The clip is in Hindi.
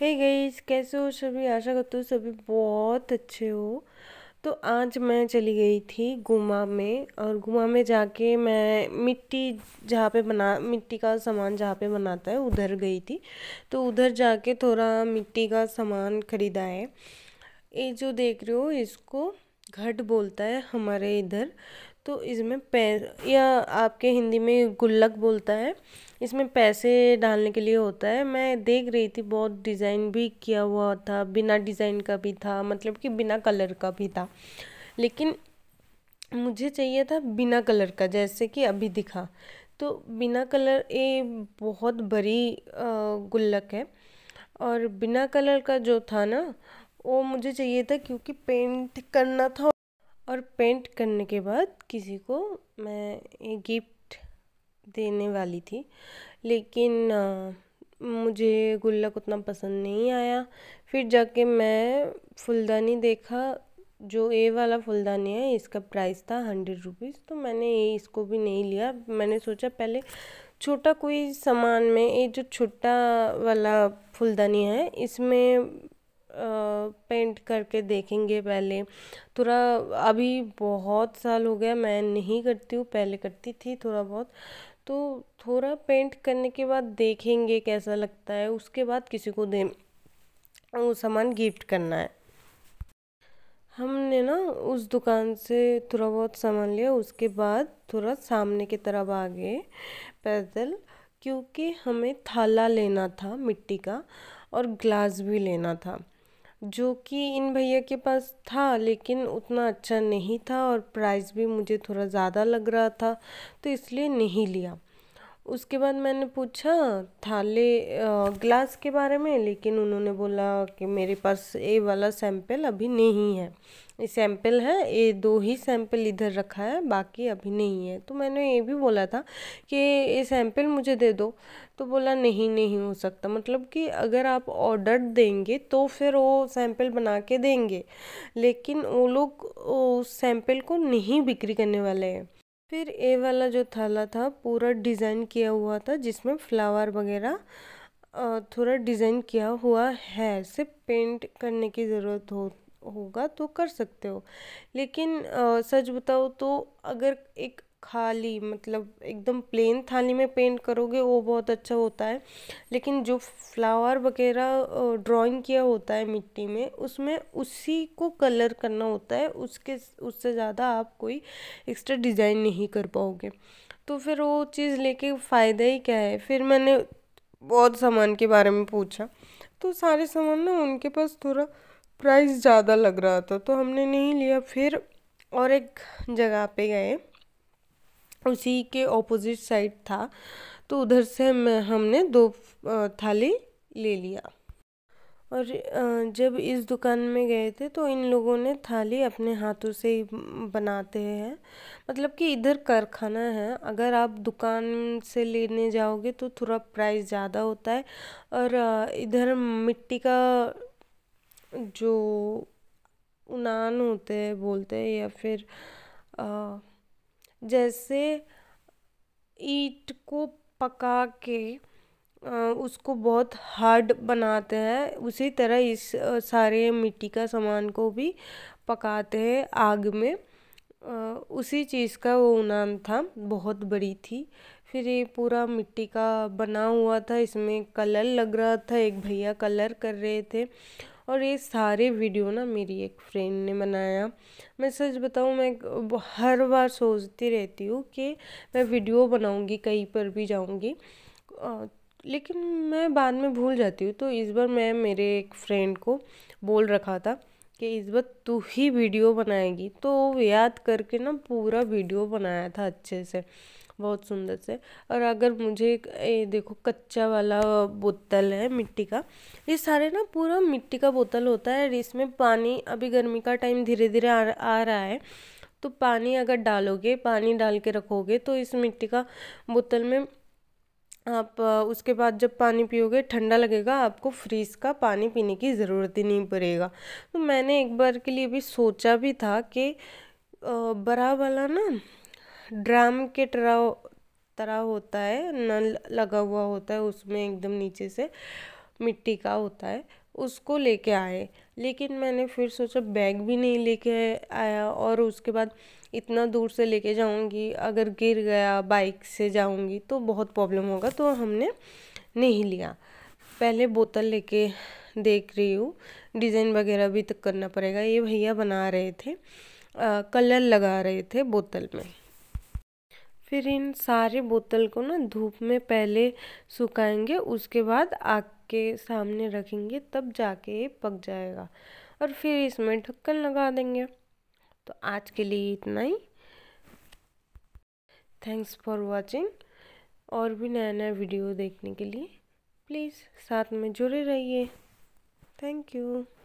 हे गई कैसे हो सभी आशा करते हो सभी बहुत अच्छे हो तो आज मैं चली गई थी गुमा में और गुमा में जाके मैं मिट्टी जहाँ पे बना मिट्टी का सामान जहाँ पे बनाता है उधर गई थी तो उधर जाके थोड़ा मिट्टी का सामान ख़रीदा है ये जो देख रहे हो इसको घट बोलता है हमारे इधर तो इसमें पै या आपके हिंदी में गुल्लक बोलता है इसमें पैसे डालने के लिए होता है मैं देख रही थी बहुत डिज़ाइन भी किया हुआ था बिना डिज़ाइन का भी था मतलब कि बिना कलर का भी था लेकिन मुझे चाहिए था बिना कलर का जैसे कि अभी दिखा तो बिना कलर ये बहुत बड़ी गुल्लक है और बिना कलर का जो था ना वो मुझे चाहिए था क्योंकि पेंट करना था और पेंट करने के बाद किसी को मैं ये गिफ्ट देने वाली थी लेकिन मुझे गुल्लक उतना पसंद नहीं आया फिर जाके मैं फुलदानी देखा जो ए वाला फुलदानी है इसका प्राइस था हंड्रेड रुपीज़ तो मैंने ये इसको भी नहीं लिया मैंने सोचा पहले छोटा कोई सामान में ये जो छोटा वाला फुलदानी है इसमें पेंट करके देखेंगे पहले थोड़ा अभी बहुत साल हो गया मैं नहीं करती हूँ पहले करती थी थोड़ा बहुत तो थोड़ा पेंट करने के बाद देखेंगे कैसा लगता है उसके बाद किसी को दे वो सामान गिफ्ट करना है हमने ना उस दुकान से थोड़ा बहुत सामान लिया उसके बाद थोड़ा सामने की तरफ आ गए पैदल क्योंकि हमें थाला लेना था मिट्टी का और ग्लास भी लेना था जो कि इन भैया के पास था लेकिन उतना अच्छा नहीं था और प्राइस भी मुझे थोड़ा ज़्यादा लग रहा था तो इसलिए नहीं लिया उसके बाद मैंने पूछा थाले ग्लास के बारे में लेकिन उन्होंने बोला कि मेरे पास ये वाला सैंपल अभी नहीं है ये सैंपल है ये दो ही सैंपल इधर रखा है बाकी अभी नहीं है तो मैंने ये भी बोला था कि ये सैंपल मुझे दे दो तो बोला नहीं नहीं हो सकता मतलब कि अगर आप ऑर्डर देंगे तो फिर वो सैंपल बना के देंगे लेकिन वो लोग उस सैंपल को नहीं बिक्री करने वाले हैं फिर ए वाला जो थाला था पूरा डिज़ाइन किया हुआ था जिसमें फ्लावर वगैरह थोड़ा डिज़ाइन किया हुआ है सिर्फ पेंट करने की ज़रूरत हो होगा तो कर सकते हो लेकिन आ, सच बताओ तो अगर एक खाली मतलब एकदम प्लेन थाली में पेंट करोगे वो बहुत अच्छा होता है लेकिन जो फ्लावर वगैरह ड्राइंग किया होता है मिट्टी में उसमें उसी को कलर करना होता है उसके उससे ज़्यादा आप कोई एक्स्ट्रा डिज़ाइन नहीं कर पाओगे तो फिर वो चीज़ लेके फ़ायदा ही क्या है फिर मैंने बहुत सामान के बारे में पूछा तो सारे सामान ना उनके पास थोड़ा प्राइस ज़्यादा लग रहा था तो हमने नहीं लिया फिर और एक जगह पे गए उसी के ऑपोजिट साइड था तो उधर से हमने दो थाली ले लिया और जब इस दुकान में गए थे तो इन लोगों ने थाली अपने हाथों से ही बनाते हैं मतलब कि इधर कारखाना है अगर आप दुकान से लेने जाओगे तो थोड़ा प्राइस ज़्यादा होता है और इधर मिट्टी का जो उनान होते हैं बोलते हैं या फिर आ, जैसे ईट को पका के उसको बहुत हार्ड बनाते हैं उसी तरह इस सारे मिट्टी का सामान को भी पकाते हैं आग में उसी चीज़ का वो उनान था बहुत बड़ी थी फिर ये पूरा मिट्टी का बना हुआ था इसमें कलर लग रहा था एक भैया कलर कर रहे थे और ये सारे वीडियो ना मेरी एक फ्रेंड ने बनाया मैं सच बताऊँ मैं हर बार सोचती रहती हूँ कि मैं वीडियो बनाऊँगी कहीं पर भी जाऊँगी लेकिन मैं बाद में भूल जाती हूँ तो इस बार मैं मेरे एक फ्रेंड को बोल रखा था कि इस बार तू ही वीडियो बनाएगी तो याद करके ना पूरा वीडियो बनाया था अच्छे से बहुत सुंदर से और अगर मुझे ये देखो कच्चा वाला बोतल है मिट्टी का ये सारे ना पूरा मिट्टी का बोतल होता है और इसमें पानी अभी गर्मी का टाइम धीरे धीरे आ, आ रहा है तो पानी अगर डालोगे पानी डाल के रखोगे तो इस मिट्टी का बोतल में आप उसके बाद जब पानी पियोगे ठंडा लगेगा आपको फ्रीज का पानी पीने की ज़रूरत ही नहीं पड़ेगा तो मैंने एक बार के लिए भी सोचा भी था कि बड़ा वाला ना ड्राम के तरह तरह होता है नल लगा हुआ होता है उसमें एकदम नीचे से मिट्टी का होता है उसको लेके आए लेकिन मैंने फिर सोचा बैग भी नहीं लेके आया और उसके बाद इतना दूर से लेके जाऊंगी अगर गिर गया बाइक से जाऊंगी तो बहुत प्रॉब्लम होगा तो हमने नहीं लिया पहले बोतल लेके देख रही हूँ डिज़ाइन वगैरह भी तक तो करना पड़ेगा ये भैया बना रहे थे आ, कलर लगा रहे थे बोतल में फिर इन सारे बोतल को ना धूप में पहले सुखाएंगे उसके बाद आग के सामने रखेंगे तब जाके ये पक जाएगा और फिर इसमें ढक्कन लगा देंगे तो आज के लिए इतना ही थैंक्स फॉर वॉचिंग और भी नया नया वीडियो देखने के लिए प्लीज़ साथ में जुड़े रहिए थैंक यू